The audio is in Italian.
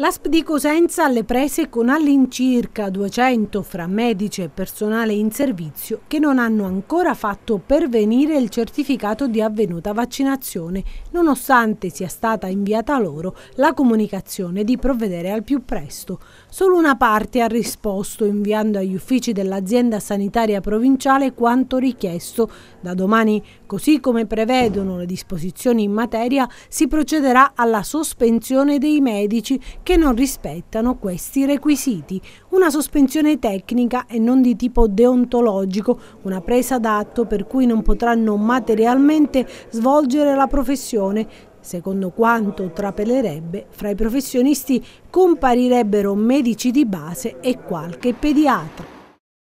L'ASP di Cosenza alle prese con all'incirca 200 fra medici e personale in servizio che non hanno ancora fatto pervenire il certificato di avvenuta vaccinazione, nonostante sia stata inviata loro la comunicazione di provvedere al più presto. Solo una parte ha risposto inviando agli uffici dell'azienda sanitaria provinciale quanto richiesto. Da domani, così come prevedono le disposizioni in materia, si procederà alla sospensione dei medici che non rispettano questi requisiti. Una sospensione tecnica e non di tipo deontologico, una presa d'atto per cui non potranno materialmente svolgere la professione, Secondo quanto trapelerebbe, fra i professionisti comparirebbero medici di base e qualche pediatra.